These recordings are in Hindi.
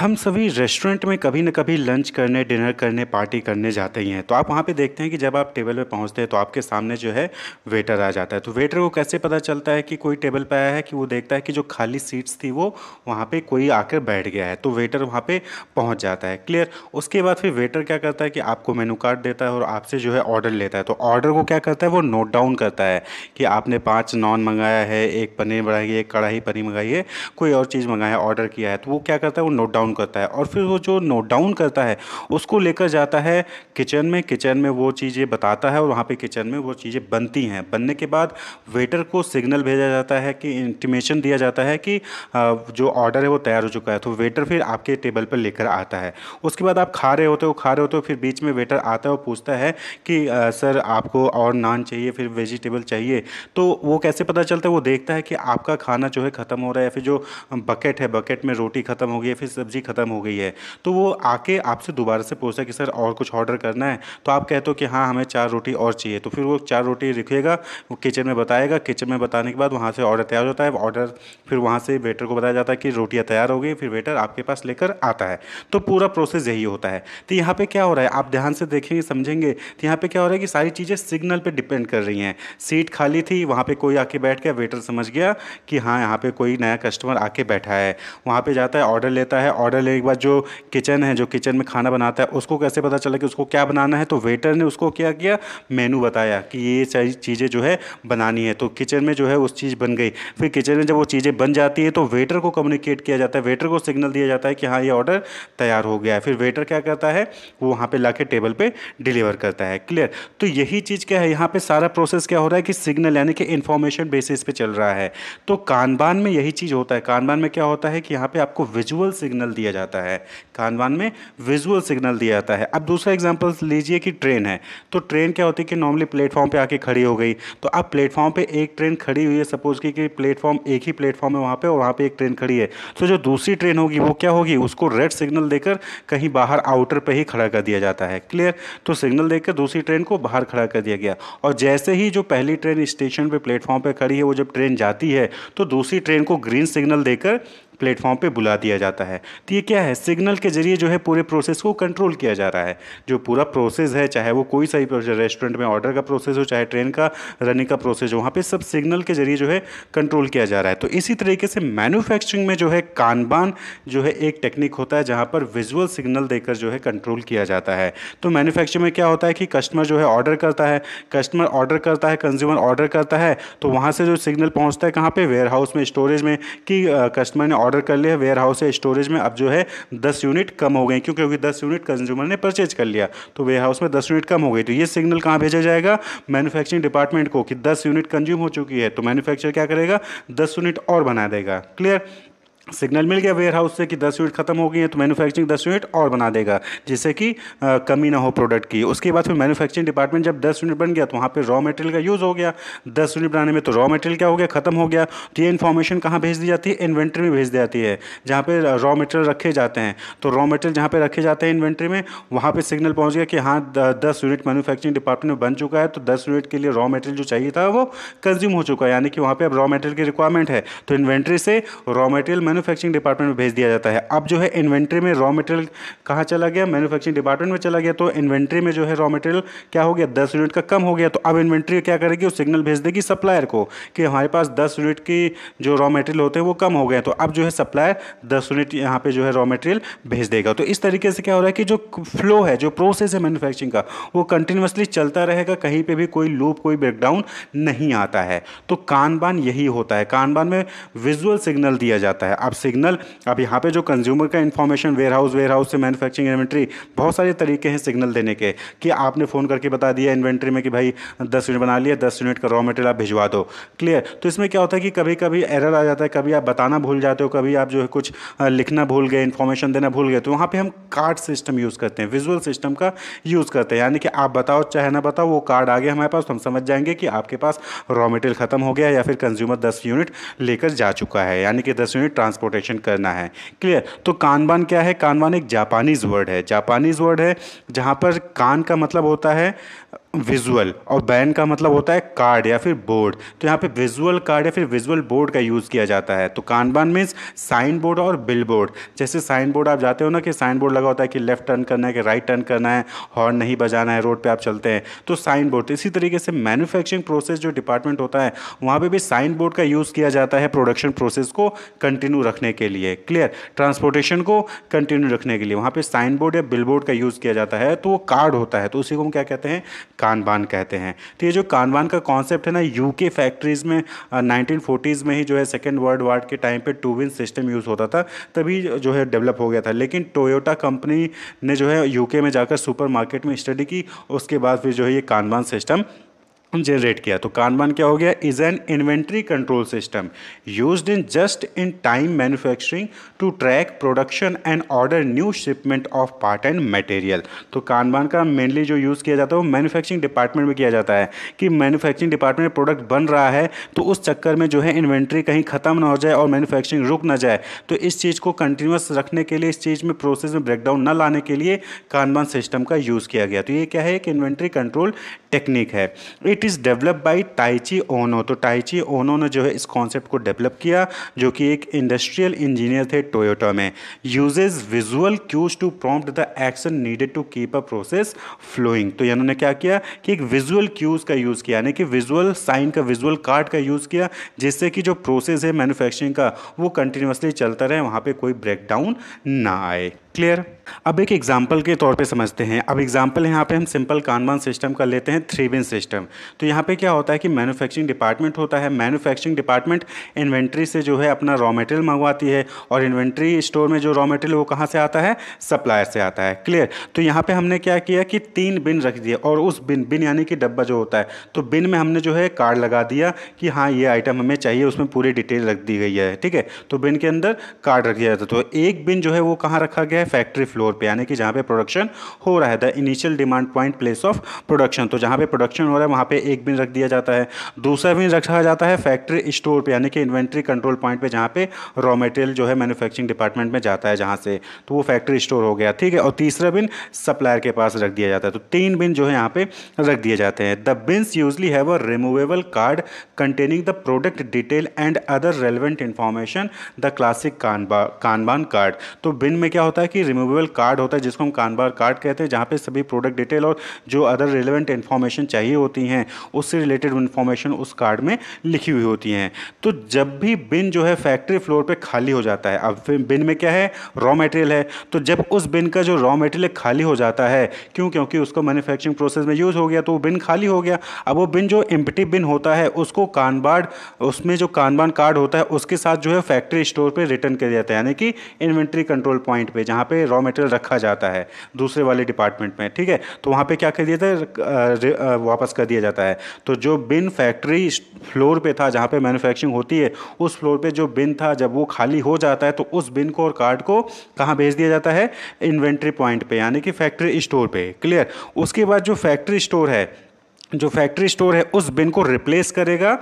हम सभी रेस्टोरेंट में कभी ना कभी लंच करने डिनर करने पार्टी करने जाते ही हैं तो आप वहाँ पे देखते हैं कि जब आप टेबल पे पहुँचते हैं तो आपके सामने जो है वेटर आ जाता है तो वेटर को कैसे पता चलता है कि कोई टेबल पे आया है कि वो देखता है कि जो खाली सीट्स थी वो वहाँ पे कोई आकर बैठ गया है तो वेटर वहाँ पर पहुँच जाता है क्लियर उसके बाद फिर वेटर क्या करता है कि आपको मेनू कार्ड देता है और आपसे जो है ऑर्डर लेता है तो ऑर्डर को क्या करता है वो नोट डाउन करता है कि आपने पाँच नॉन मंगाया है एक पनीर मंगाई है एक कढ़ाई पनीर मंगाई है कोई और चीज़ मंगाया ऑर्डर किया है तो वो क्या करता है वो नोट डाउन डाउन करता है और फिर वो जो नोट डाउन करता है उसको लेकर जाता है किचन में किचन में वो चीज़ें बताता है और वहाँ पे किचन में वो चीज़ें बनती हैं बनने के बाद वेटर को सिग्नल भेजा जाता है कि इंटीमेशन दिया जाता है कि जो ऑर्डर है वो तैयार हो चुका है तो वेटर फिर आपके टेबल पर लेकर आता है उसके बाद आप खा रहे होते हो खा रहे होते हो फिर बीच में वेटर आता है और पूछता है कि सर आपको और नान चाहिए फिर वेजिटेबल चाहिए तो वो कैसे पता चलता है वो देखता है कि आपका खाना जो है ख़त्म हो रहा है फिर जो बकेट है बकेट में रोटी ख़त्म हो गई है फिर सब्जी सब्ज़ी ख़त्म हो गई है तो वो आके आपसे दोबारा से पूछता है कि सर और कुछ ऑर्डर करना है तो आप कहते हो कि हाँ हमें चार रोटी और चाहिए तो फिर वो चार रोटी लिखेगा वो किचन में बताएगा किचन में बताने के बाद वहाँ से ऑर्डर तैयार होता है ऑर्डर फिर वहाँ से वेटर को बताया जाता है कि रोटियाँ तैयार हो गई फिर वेटर आपके पास लेकर आता है तो पूरा प्रोसेस यही होता है तो यहाँ पर क्या हो रहा है आप ध्यान से देखेंगे समझेंगे तो यहाँ पर क्या हो रहा है कि सारी चीज़ें सिग्नल पर डिपेंड कर रही हैं सीट खाली थी वहाँ पर कोई आके बैठ गया वेटर समझ गया कि हाँ यहाँ पर कोई नया कस्टमर आके बैठा है वहाँ पर जाता है ऑर्डर लेता है ऑर्डर लेने के बाद जो किचन है जो किचन में खाना बनाता है उसको कैसे पता चला कि उसको क्या बनाना है तो वेटर ने उसको क्या किया मेनू बताया कि ये सारी चीज़ें जो है बनानी है तो किचन में जो है उस चीज़ बन गई फिर किचन में जब वो चीज़ें बन जाती है तो वेटर को कम्युनिकेट किया जाता है वेटर को सिग्नल दिया जाता है कि हाँ ये ऑर्डर तैयार हो गया है फिर वेटर क्या करता है वो वहाँ पर ला टेबल पर डिलीवर करता है क्लियर तो यही चीज़ क्या है यहाँ पर सारा प्रोसेस क्या हो रहा है कि सिग्नल यानी कि इन्फॉर्मेशन बेसिस पे चल रहा है तो कानबान में यही चीज़ होता है कानबान में क्या होता है कि यहाँ पर आपको विजुअल सिग्नल सिग्नल दिया जाता है कानवान में विजुअल सिग्नल दिया जाता है अब दूसरा एग्जाम्पल लीजिए कि ट्रेन है तो ट्रेन क्या होती है कि नॉर्मली प्लेटफॉर्म पर आके खड़ी हो गई तो अब प्लेटफॉर्म पर एक ट्रेन खड़ी हुई है सपोज की कि प्लेटफॉर्म एक ही प्लेटफॉर्म है वहाँ पर और वहाँ पर एक ट्रेन खड़ी है तो जो दूसरी ट्रेन होगी वो क्या होगी उसको रेड सिग्नल देकर कहीं बाहर आउटर पर ही खड़ा कर दिया जाता है क्लियर तो सिग्नल देकर दूसरी ट्रेन को बाहर खड़ा कर दिया गया और जैसे ही जो पहली ट्रेन स्टेशन पे प्लेटफॉर्म पे खड़ी है वो जब ट्रेन जाती है तो दूसरी ट्रेन को ग्रीन सिग्नल देकर प्लेटफॉर्म पे बुला दिया जाता है तो ये क्या है सिग्नल के जरिए जो है पूरे प्रोसेस को कंट्रोल किया जा रहा है जो पूरा प्रोसेस है चाहे वो कोई सही रेस्टोरेंट में ऑर्डर का प्रोसेस हो चाहे ट्रेन का रनिंग का प्रोसेस हो वहाँ पर सब सिग्नल के जरिए जो है कंट्रोल किया जा रहा है तो इसी तरीके से मैनुफैक्चरिंग में जो है कानबान जो है एक टेक्निक होता है जहाँ पर विजुअल सिग्नल देकर जो है कंट्रोल किया जाता है तो मैनुफैक्चरिंग में क्या होता है कि कस्टमर जो है ऑर्डर करता है कस्टमर ऑर्डर करता है कंज्यूमर ऑर्डर करता है तो वहाँ से जो सिग्नल पहुँचता है कहाँ पर वेयर हाउस में स्टोरेज में कि कस्टमर ने ऑर्डर ऑर्डर कर लिया वेयर हाउस या स्टोरेज में अब जो है दस यूनिट कम हो गई क्यों क्योंकि दस यूनिट कंज्यूमर ने परचेज कर लिया तो वेयर हाउस में दस यूनिट कम हो गई तो ये सिग्नल कहाँ भेजा जाएगा मैनुफैक्चरिंग डिपार्टमेंट को कि दस यूनिट कंज्यूम हो चुकी है तो मैनुफैक्चर क्या करेगा दस यूनिट और बना देगा क्लियर सिग्नल मिल गया वेयर हाउस से कि दस यूनिट खत्म हो गई है तो मैन्युफैक्चरिंग दस यूनिट और बना देगा जिससे कि कमी ना हो प्रोडक्ट की उसके बाद फिर मैन्युफैक्चरिंग डिपार्टमेंट जब दस यूनिट बन गया तो वहाँ पे रॉ मटेरियल का यूज़ हो गया दस यूनिट बनाने में तो रॉ मटेरियल क्या हो गया खत्म हो गया तो ये इन्फॉर्मेशन कहाँ भेज दी जाती है इन्वेंट्री में भेज दी जाती है जहाँ पर रॉ मटेरियल रखे जाते हैं तो रॉ मटेरियल जहाँ पर रखे जाते हैं इन्वेंट्री में वहाँ पर सिग्नल पहुँच गया कि हाँ दस यूनिट मैनुफैक्चरिंग डिपार्टमेंट में बन चुका है तो दस यूनिट के लिए रॉ मटेरियल जो चाहिए था वो कंज्यूम हो चुका है यानी कि वहाँ पर अब रॉ मटेरियल की रिक्वायरमेंट है तो इन्वेंट्री से रॉ मटेरियल मैन्युफैक्चरिंग डिपार्टमेंट में भेज दिया जाता है अब जो है इन्वेंट्री में रॉ मटेरियल कहाँ चला गया मैन्युफैक्चरिंग डिपार्टमेंट में चला गया तो इन्वेंट्री में जो है रॉ मटेरियल क्या हो गया दस यूनिट का कम हो गया तो अब इन्वेंट्री क्या करेगी वो सिग्नल भेज देगी सप्लायर को कि हमारे पास दस यूनिट की जो रॉ मटेरियल होते हैं वो कम हो गए तो अब जो है सप्लायर दस यूनिट यहाँ पर जो है रॉ मटेरियल भेज देगा तो इस तरीके से क्या हो रहा है कि जो फ्लो है जो प्रोसेस है मैनुफैक्चरिंग का वो कंटिन्यूसली चलता रहेगा कहीं पर भी कोई लूप कोई ब्रेकडाउन नहीं आता है तो कानबान यही होता है कानबान में विजुअल सिग्नल दिया जाता है आप सिग्नल अब यहाँ पे जो कंज्यूमर का information warehouse warehouse से मैनुफैक्चरिंग इन्वेंट्री बहुत सारे तरीके हैं सिग्नल देने के कि आपने फ़ोन करके बता दिया इन्वेंट्री में कि भाई दस यूनिट बना लिया दस यूनिट का रॉ मटेरियल आप भिजवा दो क्लियर तो इसमें क्या होता है कि कभी कभी एरर आ जाता है कभी आप बताना भूल जाते हो कभी आप जो है कुछ लिखना भूल गए इन्फॉर्मेशन देना भूल गए तो वहाँ पर हम कार्ड सिस्टम यूज़ करते हैं विजुअल सिस्टम का यूज़ करते हैं यानी कि आप बताओ चाहे ना बताओ वो कार्ड आ गया हमारे पास तो हम समझ जाएंगे कि आपके पास रॉ मटेरियल ख़त्म हो गया या फिर कंज्यूमर दस यूनिट लेकर जा चुका है यानी कि दस यूनिट ट्रांस ट्रांसपोर्टेशन करना है क्लियर तो कानबान क्या है कानबान एक जापानीज़ वर्ड है जापानीज़ वर्ड है जहाँ पर कान का मतलब होता है विजुअल और बैन का मतलब होता है कार्ड या फिर बोर्ड तो यहाँ पे विजुअल कार्ड या फिर विजुअल बोर्ड का यूज़ किया जाता है तो कानबान मीन्स साइन बोर्ड और बिल बोर्ड जैसे साइन बोर्ड आप जाते हो ना कि साइन बोर्ड लगा होता है कि लेफ्ट टर्न करना है कि राइट टर्न करना है हॉर्न नहीं बजाना है रोड पर आप चलते हैं तो साइन बोर्ड तो इसी तरीके से मैनुफैक्चरिंग प्रोसेस जो डिपार्टमेंट होता है वहाँ पर भी साइन बोर्ड का यूज़ किया जाता है प्रोडक्शन प्रोसेस को कंटिन्यू रखने के लिए क्लियर ट्रांसपोर्टेशन को कंटिन्यू रखने के लिए वहाँ पर साइन बोर्ड या बिल बोर्ड का यूज़ किया जाता है तो वो कार्ड होता है तो उसी को हम क्या कहते हैं कान बान कहते हैं तो ये जो कान बान का कॉन्सेप्ट है ना यूके फैक्ट्रीज़ में नाइनटीन फोर्टीज़ में ही जो है सेकेंड वर्ल्ड वार के टाइम पर टू विन सिस्टम यूज़ होता था तभी जो है डेवलप हो गया था लेकिन टोयोटा कंपनी ने जो है यूके में जाकर सुपर मार्केट में स्टडी की उसके बाद फिर जो है ये कानबान सिस्टम जनरेट किया तो कानबान क्या हो गया is an inventory control system use in just in time manufacturing to track production and order new shipment of part and material तो कानबान का मेनली जो यूज़ किया जाता है वो मैन्युफैक्चरिंग डिपार्टमेंट में किया जाता है कि मैन्युफैक्चरिंग डिपार्टमेंट में प्रोडक्ट बन रहा है तो उस चक्कर में जो है इन्वेंट्री कहीं ख़त्म ना हो जाए और मैन्युफैक्चरिंग रुक ना जाए तो इस चीज़ को कंटिन्यूस रखने के लिए इस चीज़ में प्रोसेस में ब्रेकडाउन न लाने के लिए कानबान सिस्टम का यूज़ किया गया तो ये क्या है एक इन्वेंट्री कंट्रोल टेक्निक है it it is develop by Taiichi Ohno तो टाइची ओनो ने जो है इस कॉन्सेप्ट को डेवलप किया जो कि एक इंडस्ट्रियल इंजीनियर थे टोयोटा में uses visual cues to prompt the action needed to keep a process flowing तो इन्होंने क्या किया कि एक विजुअल क्यूज का यूज़ किया यानी कि विजुअल साइन का विजुअल कार्ड का यूज़ किया जिससे कि जो प्रोसेस है मैन्युफैक्चरिंग का वो कंटिन्यूसली चलता रहे वहाँ पर कोई ब्रेकडाउन ना आए क्लियर अब एक एग्जाम्पल के तौर पे समझते हैं अब एग्जाम्पल यहाँ पे हम सिंपल कानबान सिस्टम का लेते हैं थ्री बिन सिस्टम तो यहाँ पे क्या होता है कि मैन्युफैक्चरिंग डिपार्टमेंट होता है मैन्युफैक्चरिंग डिपार्टमेंट इन्वेंट्री से जो है अपना रॉ मटेरियल मंगवाती है और इन्वेंट्री स्टोर में जो रॉ मटेरियल वो कहाँ से आता है सप्लायर से आता है क्लियर तो यहाँ पर हमने क्या किया कि तीन बिन रख दिए और उस बिन बिन यानी कि डब्बा जो होता है तो बिन में हमने जो है कार्ड लगा दिया कि हाँ ये आइटम हमें चाहिए उसमें पूरी डिटेल रख दी गई है ठीक है तो बिन के अंदर कार्ड रख दिया जाता तो एक बिन जो है वो कहाँ रखा गया है फैक्ट्री फ्लोर पे यानी कि जहाँ पे प्रोडक्शन हो रहा है the initial demand point place of production तो जहाँ पे प्रोडक्शन हो रहा है वहाँ पे एक बिन रख दिया जाता है दूसरा बिन रखा जाता है फैक्ट्री स्टोर पे यानी कि इन्वेंट्री कंट्रोल पॉइंट पे जहाँ पे रॉ मटेरियल जो है मैनुफैक्चरिंग डिपार्टमेंट में जाता है जहाँ से तो वो फैक्ट्री स्टोर हो गया ठीक है और तीसरा बिन सप्लायर के पास रख दिया जाता है तो तीन बिन जो है यहाँ पर रख दिए जाते हैं the bins usually have a removable card containing the product detail and other relevant information the classic kanban kanban card तो बिन में क्या होता है कि रिमूवेबल कार्ड होता है जिसको हम कान बार कार्ड कहते हैं जहाँ पे सभी प्रोडक्ट डिटेल और जो अदर रिलेवेंट इन्फॉर्मेशन चाहिए होती हैं उससे रिलेटेड इन्फॉर्मेशन उस कार्ड में लिखी हुई होती हैं तो जब भी बिन जो है फैक्ट्री फ्लोर पर खाली हो जाता है अब बिन में क्या है रॉ मटेरियल है तो जब उस बिन का जो रॉ मटेरियल खाली हो जाता है क्यों क्योंकि उसको मैन्युफैक्चरिंग प्रोसेस में यूज़ हो गया तो वो बिन खाली हो गया अब वो बिन जो एम्पटी बिन होता है उसको कानबार्ड उसमें जो कानबान कार्ड होता है उसके साथ जो है फैक्ट्री स्टोर पे रिटर्न कर दिया जाता है यानी कि इन्वेंट्री कंट्रोल पॉइंट पे जहाँ जहाँ पे रॉ मटेरियल रखा जाता है दूसरे वाले डिपार्टमेंट में ठीक है तो वहाँ पे क्या कर दिया था वापस कर दिया जाता है तो जो बिन फैक्ट्री फ्लोर पे था जहाँ पे मैन्युफैक्चरिंग होती है उस फ्लोर पे जो बिन था जब वो खाली हो जाता है तो उस बिन को और कार्ड को कहाँ भेज दिया जाता है इन्वेंट्री पॉइंट पर यानी कि फैक्ट्री स्टोर पर क्लियर उसके बाद जो फैक्ट्री स्टोर है जो फैक्ट्री स्टोर है उस बिन को रिप्लेस करेगा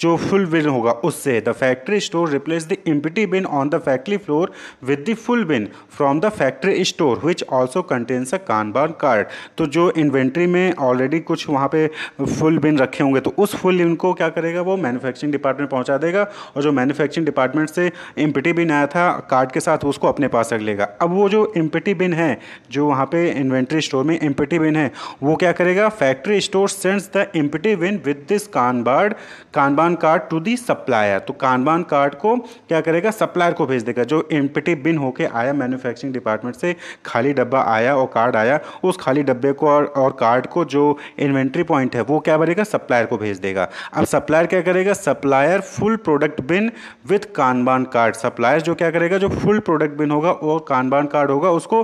जो फुल बिन होगा उससे the factory store replace the empty bin on the factory floor with the full bin from the factory store which also contains a kanban card तो जो इन्वेंट्री में ऑलरेडी कुछ वहाँ पे फुल बिन रखे होंगे तो उस फुल बिन को क्या करेगा वो मैनुफैक्चरिंग डिपार्टमेंट पहुँचा देगा और जो मैनुफैक्चरिंग डिपार्टमेंट से इम्पिटी बिन आया था कार्ड के साथ उसको अपने पास रख लेगा अब वो जो इम्पिटी बिन है जो वहाँ पे इन्वेंट्री स्टोर में इम्पिटी बिन है वो क्या करेगा factory store sends the empty bin with this kanban kanban kanban card to the supplier तो कानबान कार्ड को क्या करेगा सप्लायर को भेज देगा जो एम्पटी बिन होके आया मैन्युफैक्चरिंग डिपार्टमेंट से खाली डब्बा आया और कार्ड आया उस खाली डब्बे को और, और कार्ड को जो इन्वेंट्री पॉइंट है वो क्या करेगा सप्लायर को भेज देगा अब सप्लायर क्या करेगा supplier full product bin with kanban card supplier जो क्या करेगा जो फुल प्रोडक्ट बिन होगा और कानबान कार्ड होगा उसको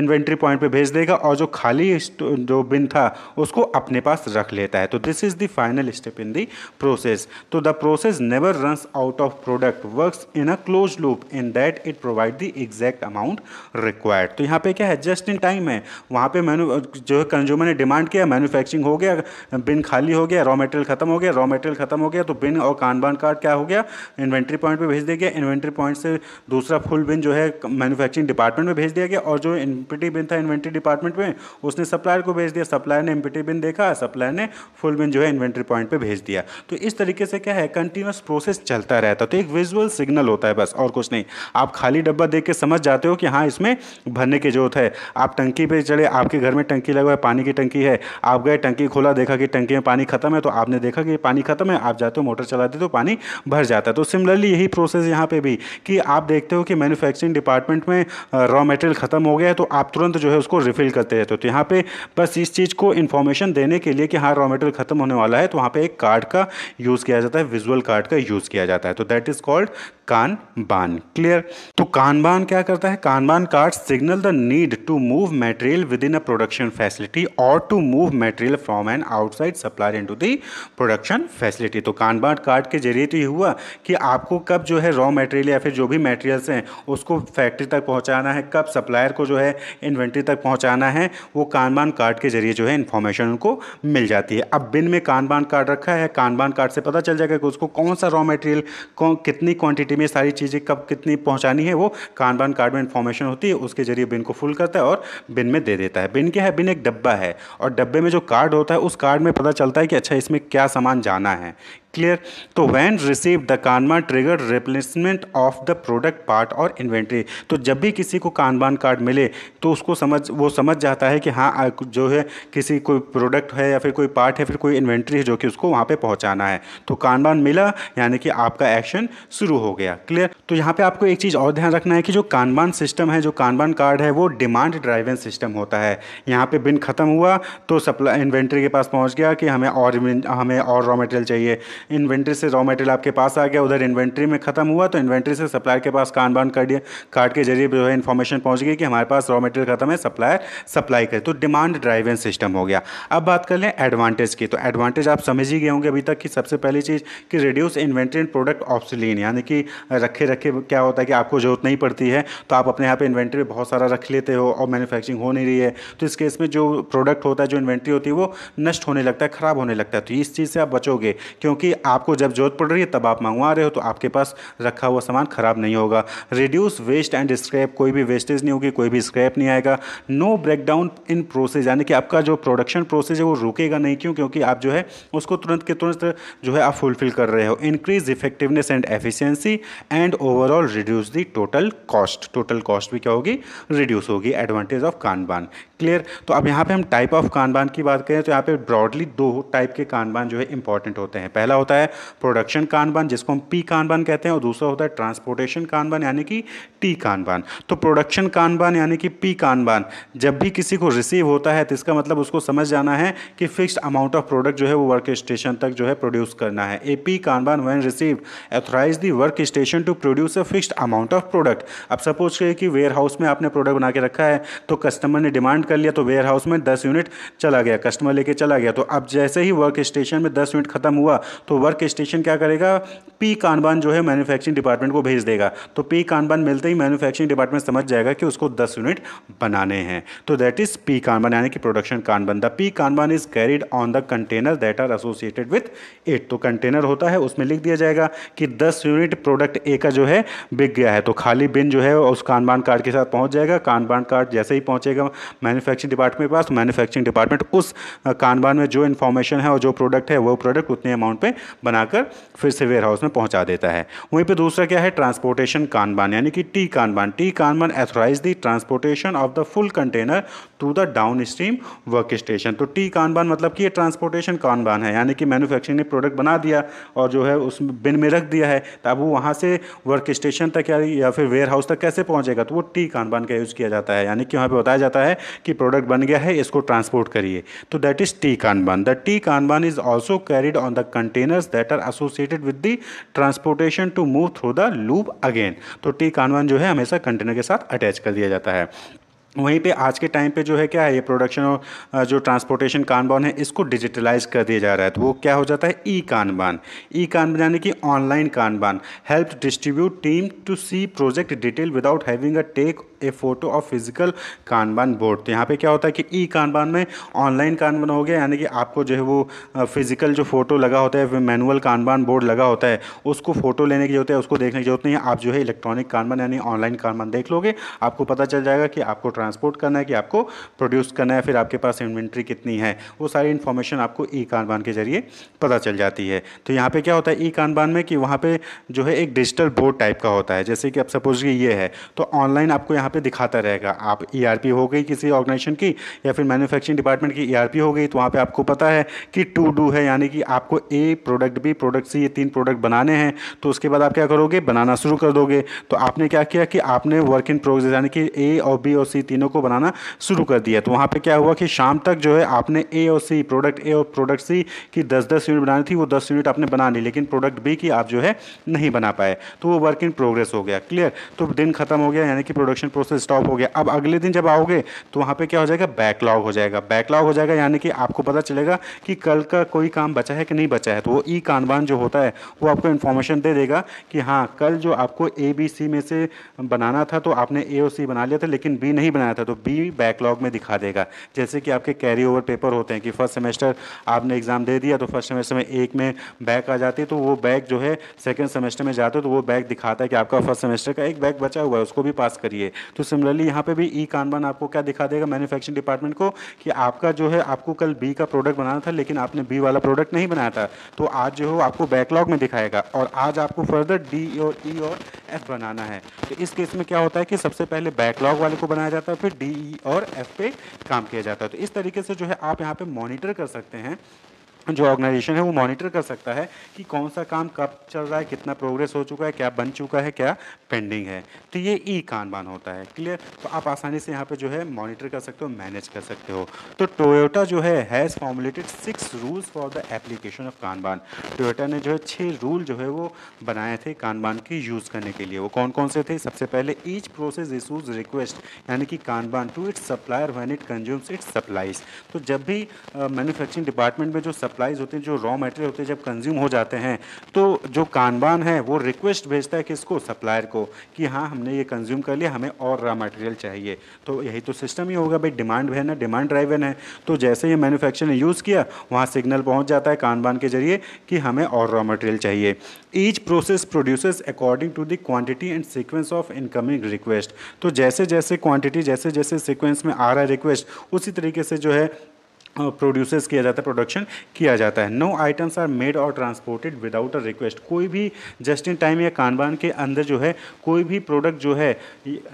इन्वेंट्री पॉइंट पर भेज देगा और जो खाली जो बिन था उसको अपने पास रख लेता है तो this is the final step in the process process. So the process never runs out of product, works in a closed loop in that it provide the exact amount required. तो यहाँ पे क्या है जस्ट इन टाइम है वहाँ पे मैनु जो है कंज्यूमर ने डिमांड किया मैन्युफैक्चरिंग हो गया बिन खाली हो गया रॉ मेटेरियल खत्म हो गया रॉ मटेरियल खत्म हो गया तो बिन और कान कानबान कार्ड क्या हो गया इन्वेंट्री पॉइंट पर भेज दिया गया इन्वेंट्री पॉइंट से दूसरा फुल बिन जो है मैनुफैक्चरिंग डिपार्टमेंट में भेज दिया गया और जो एमपीटी बिन था इन्वेंट्री डिपार्टमेंट में उसने सप्लायर को भेज दिया सप्लायर ने एमपीटी बिन देखा सप्लायर ने फुल बिन जो है इन्वेंट्री पॉइंट पर भेज दिया तो इस तरह तरीके से क्या है कंटिन्यूस प्रोसेस चलता रहता है तो एक विजुअल सिग्नल होता है बस और कुछ नहीं आप खाली डब्बा देख के समझ जाते हो कि हाँ इसमें भरने की जरूरत है आप टंकी पर चले आपके घर में टंकी लगा है पानी की टंकी है आप गए टंकी खोला देखा कि टंकी में पानी खत्म है तो आपने देखा कि पानी खत्म है आप जाते हो मोटर चलाते तो पानी भर जाता है तो सिमिलरली यही प्रोसेस यहाँ पर भी कि आप देखते हो कि मैन्युफैक्चरिंग डिपार्टमेंट में रॉ मटेरियल ख़त्म हो गया है तो आप तुरंत जो है उसको रिफिल करते रहते हो तो यहाँ पर बस इस चीज़ को इन्फॉर्मेशन देने के लिए कि हाँ रॉ मटेरियल ख़त्म होने वाला है तो वहाँ पर एक कार्ड का यूज यूज़ किया जाता है विजुअल कार्ड का यूज़ किया जाता है तो दैट इज़ कॉल्ड कान बान क्लियर तो कान बान क्या करता है kanban card signal the need to move material within a production facility और to move material from an outside supplier into the production facility तो कान बान कार्ड के जरिए तो ये हुआ कि आपको कब जो है रॉ मटेरियल या फिर जो भी मटेरियल्स हैं उसको फैक्ट्री तक पहुँचाना है कब सप्लायर को जो है इन्वेंट्री तक पहुँचाना है वो कानबान कार्ड के जरिए जो है इन्फॉर्मेशन उनको मिल जाती है अब बिन में कानबान कार्ड रखा है कानबान कार्ड से पता चल जाएगा कि उसको कौन सा रॉ मटेरियल कितनी क्वांटिटी में सारी चीज़ें कब कितनी पहुंचानी है वो कानबान कार्ड में इन्फॉर्मेशन होती है उसके जरिए बिन को फुल करता है और बिन में दे देता है बिन क्या है बिन एक डब्बा है और डब्बे में जो कार्ड होता है उस कार्ड में पता चलता है कि अच्छा इसमें क्या सामान जाना है क्लियर तो when receive the kanban trigger replacement of the product part और इन्वेंट्री तो जब भी किसी को कानबान कार्ड मिले तो उसको समझ वो समझ जाता है कि हाँ जो है किसी कोई प्रोडक्ट है या फिर कोई पार्ट है फिर कोई इन्वेंट्री है जो कि उसको वहाँ पे पहुँचाना है तो कानबान मिला यानी कि आपका एक्शन शुरू हो गया क्लियर तो यहाँ पर आपको एक चीज़ और ध्यान रखना है कि जो कानबान सिस्टम है जो कानबान कार्ड है वो डिमांड ड्राइवन सिस्टम होता है यहाँ पर बिन ख़त्म हुआ तो सप्लाई इन्वेंट्री के पास पहुँच गया कि हमें और हमें और रॉ मटेरियल चाहिए इन्वेंट्री से रॉ मटेरियल आपके पास आ गया उधर इन्वेंट्री में ख़त्म हुआ तो इन्वेंट्री से सप्लायर के पास कान बान कार्ड कार्ड के जरिए जो है इन्फॉर्मेशन पहुँच गई कि हमारे पास रॉ मटेरियल खत्म है सप्लायर सप्लाई करे तो डिमांड ड्राइवन सिस्टम हो गया अब बात कर लें एडवांटेज की तो एडवांटेज आप समझ ही गए होंगे अभी तक कि सबसे पहली चीज़ कि reduce inventory and product obsolescence यानी कि रखे रखे क्या होता है कि आपको जरूरत नहीं पड़ती है तो आप अपने यहाँ पर इन्वेंट्री में बहुत सारा रख लेते हो और मैनुफैक्चरिंग हो नहीं रही है तो इस केस में जो प्रोडक्ट होता है जो इन्वेंट्री होती है वो नष्ट होने लगता है ख़राब होने लगता है तो इस चीज़ से आप बचोगे क्योंकि आपको जब जरूरत पड़ रही है तब आप मंगवा रहे हो तो आपके पास रखा हुआ सामान ख़राब नहीं होगा रिड्यूस वेस्ट एंड स्क्रैप कोई भी वेस्टेज नहीं होगी कोई भी स्क्रैप नहीं आएगा नो ब्रेकडाउन इन प्रोसेस यानी कि आपका जो प्रोडक्शन प्रोसेस है वो रुकेगा नहीं क्यों क्योंकि आप जो है उसको तुरंत के तुरंत जो है आप फुलफिल कर रहे हो increase effectiveness and efficiency and overall reduce the total cost total cost भी क्या होगी रिड्यूस होगी एडवांटेज ऑफ कानबान क्लियर तो अब यहाँ पे हम टाइप ऑफ कानबान की बात करें तो यहाँ पे ब्रॉडली दो टाइप के कानबान जो है इंपॉर्टेंट होते हैं पहला होता है प्रोडक्शन कानबान जिसको हम पी कानबान कहते हैं और दूसरा होता है ट्रांसपोर्टेशन कानबान यानी कि टी कानबान तो प्रोडक्शन कानबान यानी कि पी कानबान जब भी किसी को रिसीव होता है तो इसका मतलब उसको समझ जाना है कि फिक्स्ड अमाउंट ऑफ प्रोडक्ट जो है वो वर्क स्टेशन तक जो है प्रोड्यूस करना है a P kanban when receive authorize the workstation to produce a fixed amount of product अब सपोज करिए कि वेयर हाउस में आपने प्रोडक्ट बना के रखा है तो कस्टमर ने डिमांड कर लिया तो वेयर हाउस में दस यूनिट चला गया कस्टमर लेके चला गया तो अब जैसे ही वर्क स्टेशन में दस यूनिट खत्म हुआ तो वर्क स्टेशन क्या करेगा पी कानबान जो है मैन्युफैक्चरिंग डिपार्टमेंट को भेज देगा तो पी कानबान मिलते ही मैन्युफैक्चरिंग डिपार्टमेंट समझ जाएगा कि उसको दस यूनिट बनाने हैं तो दैट इज़ पी कानबान यानी कि production kanban the P kanban is carried on the container that are associated with it तो कंटेनर होता है उसमें लिख दिया जाएगा कि दस यूनिट प्रोडक्ट ए का जो है बिक गया है तो खाली बिन जो है उस कानबान कार्ड के साथ पहुँच जाएगा कानबान कार्ड जैसे ही पहुँचेगा मैनुफैक्चरिंग डिपार्टमेंट के पास मैनुफैक्चरिंग डिपार्टमेंट उस कानबान में जो इन्फॉर्मेशन है और जो प्रोडक्ट है वो प्रोडक्ट उतने अमाउंट पर बनाकर फिर से वेयर हाउस में पहुंचा देता है वहीं पर दूसरा क्या है ट्रांसपोर्टेशन कानबान यानी कि T kanban T kanban authorize the transportation of the full container to the downstream workstation तो टी कानबान मतलब कि ये ट्रांसपोर्टेशन कानबान है यानी कि मैन्युफैक्चरिंग ने प्रोडक्ट बना दिया और जो है उस बिन में रख दिया है तो अब वो वहाँ से वर्क स्टेशन तक या, या फिर वेयर हाउस तक कैसे पहुँचेगा तो वो टी कानबान का यूज़ किया जाता है यानी कि वहाँ पर बताया जाता है कि प्रोडक्ट बन गया है इसको ट्रांसपोर्ट करिए तो that is T kanban the T kanban is also carried on the containers that are associated with the transportation to move through the loop again तो टी कानबान जो है हमेशा कंटेनर के साथ अटैच कर दिया जाता है वहीं पे आज के टाइम पे जो है क्या है ये प्रोडक्शन और जो ट्रांसपोर्टेशन कानबान है इसको डिजिटलाइज कर दिया जा रहा है तो वो क्या हो जाता है ई कानबान ई कानबान यानी कि online kanban help distribute team to see project detail without having a take a photo of physical kanban board तो यहाँ पे क्या होता है कि ई कानबान में ऑनलाइन कानबान हो गया यानी कि आपको जो है वो फिजिकल जो फोटो लगा होता है मैनुअल कानबान बोर्ड लगा होता है उसको फोटो लेने की जरूरत है उसको देखने की जरूरत नहीं है आप जो है इलेक्ट्रॉनिक कानबान यानी ऑनलाइन कानबान देख लोगे आपको पता चल जाएगा कि आपको ट्रांसपोर्ट करना है कि आपको प्रोड्यूस करना है फिर आपके पास इन्वेंट्री कितनी है वो सारी इन्फॉर्मेशन आपको ई कानबान के जरिए पता चल जाती है तो यहाँ पर क्या होता है ई कानबान में कि वहाँ पर जो है एक डिजिटल बोर्ड टाइप का होता है जैसे कि आप सपोज ये है तो ऑनलाइन आपको यहाँ यहाँ पे दिखाता रहेगा आप ईआरपी e हो गई किसी ऑर्गेनाइजेशन की या फिर मैन्युफैक्चरिंग डिपार्टमेंट की ईआरपी e हो गई तो वहाँ पर आपको पता है कि टू डू है यानी कि आपको A product B product C ये तीन प्रोडक्ट बनाने हैं तो उसके बाद आप क्या करोगे बनाना शुरू कर दोगे तो आपने क्या किया कि आपने वर्क इन प्रोग्रेस यानी कि ए और बी और सी तीनों को बनाना शुरू कर दिया तो वहाँ पर क्या हुआ कि शाम तक जो है आपने ए और सी प्रोडक्ट ए और प्रोडक्ट सी की दस दस यूनिट बनानी थी वो दस यूनिट आपने बना ली लेकिन प्रोडक्ट बी की आप जो है नहीं बना पाए तो वो वर्क इन प्रोग्रेस हो गया क्लियर तो दिन खत्म हो गया यानी कि प्रोडक्शन प्रोसेस स्टॉप हो गया अब अगले दिन जब आओगे तो वहाँ पे क्या हो जाएगा बैकलॉग हो जाएगा बैकलॉग हो जाएगा यानी कि आपको पता चलेगा कि कल का कोई काम बचा है कि नहीं बचा है तो वो ई कानवान जो होता है वो आपको इन्फॉर्मेशन दे देगा कि हाँ कल जो आपको ए बी सी में से बनाना था तो आपने ए और सी बना लिया था लेकिन बी नहीं बनाया था तो बी बैकलॉग में दिखा देगा जैसे कि आपके कैरी ओवर पेपर होते हैं कि फर्स्ट सेमेस्टर आपने एग्ज़ाम दे दिया तो फर्स्ट सेमेस्टर में एक में बैक आ जाती है तो वो बैक जो है सेकेंड सेमेस्टर में जाते हो तो वो बैक दिखाता है कि आपका फर्स्ट सेमेस्टर का एक बैक बचा हुआ है उसको भी पास करिए तो सिमिलरली यहाँ पे भी ई e कानबान आपको क्या दिखा देगा मैन्युफैक्चरिंग डिपार्टमेंट को कि आपका जो है आपको कल बी का प्रोडक्ट बनाना था लेकिन आपने बी वाला प्रोडक्ट नहीं बनाया था तो आज जो है आपको बैकलॉग में दिखाएगा और आज आपको फर्दर डी और ई e और एफ बनाना है तो इस केस में क्या होता है कि सबसे पहले बैकलॉग वाले को बनाया जाता है फिर डी ई e और एफ पे काम किया जाता है तो इस तरीके से जो है आप यहाँ पे मॉनिटर कर सकते हैं जो ऑर्गेनाइजेशन है वो मॉनिटर कर सकता है कि कौन सा काम कब चल रहा है कितना प्रोग्रेस हो चुका है क्या बन चुका है क्या पेंडिंग है तो ये ई कानबान होता है क्लियर तो आप आसानी से यहाँ पे जो है मॉनिटर कर सकते हो मैनेज कर सकते हो तो टोयोटा जो है has formulated six rules for the application of kanban Toyota ने जो है छः रूल जो है वो बनाए थे कानबान के यूज़ करने के लिए वो कौन कौन से थे सबसे पहले ईच प्रोसेस इशूज रिक्वेस्ट यानी कि kanban to its supplier when it consumes its supplies तो जब भी मैनुफैक्चरिंग uh, डिपार्टमेंट में जो सप्लाई सप्लाईज होते हैं जो रॉ मटेरियल होते हैं जब कंज्यूम हो जाते हैं तो जो कानबान है वो रिक्वेस्ट भेजता है किसको सप्लायर को कि हाँ हमने ये कंज्यूम कर लिया हमें और रॉ मटेरियल चाहिए तो यही तो सिस्टम ही होगा भाई डिमांड है ना डिमांड ड्राइवन है तो जैसे ये मैनुफैक्चर ने यूज़ किया वहाँ सिग्नल पहुँच जाता है कानबान के जरिए कि हमें और रॉ मटेरियल चाहिए each process produces according to the quantity and sequence of incoming request तो जैसे जैसे क्वान्टिटी जैसे जैसे सिक्वेंस में आ रहा है रिक्वेस्ट उसी तरीके से जो है प्रोड्यूस किया जाता है प्रोडक्शन किया जाता है नो आइटम्स आर मेड और ट्रांसपोर्टेड विदाउट अ रिक्वेस्ट कोई भी जस्ट इन टाइम या कानबान के अंदर जो है कोई भी प्रोडक्ट जो है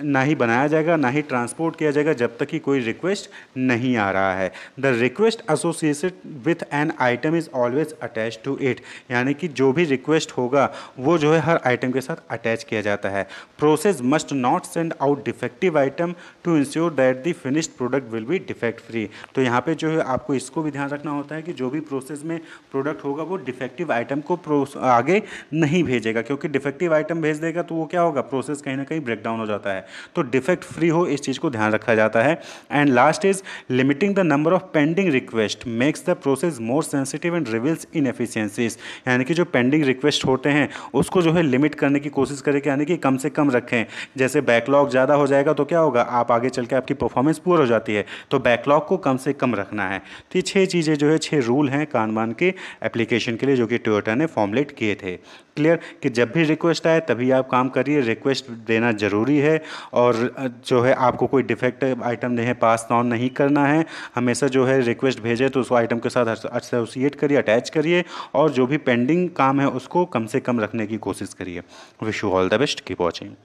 ना ही बनाया जाएगा ना ही ट्रांसपोर्ट किया जाएगा जब तक कि कोई रिक्वेस्ट नहीं आ रहा है the request associated with an item is always attach to it यानी कि जो भी रिक्वेस्ट होगा वो जो है हर आइटम के साथ अटैच किया जाता है process must not send out defective item to ensure that the finished product will be defect free तो यहाँ पे जो है आपको इसको भी ध्यान रखना होता है कि जो भी प्रोसेस में प्रोडक्ट होगा वो डिफेक्टिव आइटम को आगे नहीं भेजेगा क्योंकि डिफेक्टिव आइटम भेज देगा तो वो क्या होगा प्रोसेस कहीं ना कहीं ब्रेकडाउन हो जाता है तो डिफेक्ट फ्री हो इस चीज़ को ध्यान रखा जाता है and last is limiting the number of pending request makes the process more sensitive and reveals inefficiencies यानी कि जो पेंडिंग रिक्वेस्ट होते हैं उसको जो है लिमिट करने की कोशिश करें यानी कि कम से कम रखें जैसे बैकलॉग ज़्यादा हो जाएगा तो क्या होगा आप आगे चल के आपकी परफॉर्मेंस पुअर हो जाती है तो बैकलॉग को कम से कम रखना है है तो ये छः चीज़ें जो है छः रूल हैं कानवान के एप्लीकेशन के लिए जो कि टोयोटा ने फॉर्मलेट किए थे क्लियर कि जब भी रिक्वेस्ट आए तभी आप काम करिए रिक्वेस्ट देना ज़रूरी है और जो है आपको कोई डिफेक्ट आइटम नहीं है पास ऑन नहीं करना है हमेशा जो है रिक्वेस्ट भेजे तो उस आइटम के साथ एसोसिएट करिए अटैच करिए और जो भी पेंडिंग काम है उसको कम से कम रखने की कोशिश करिए wish you all the best keep watching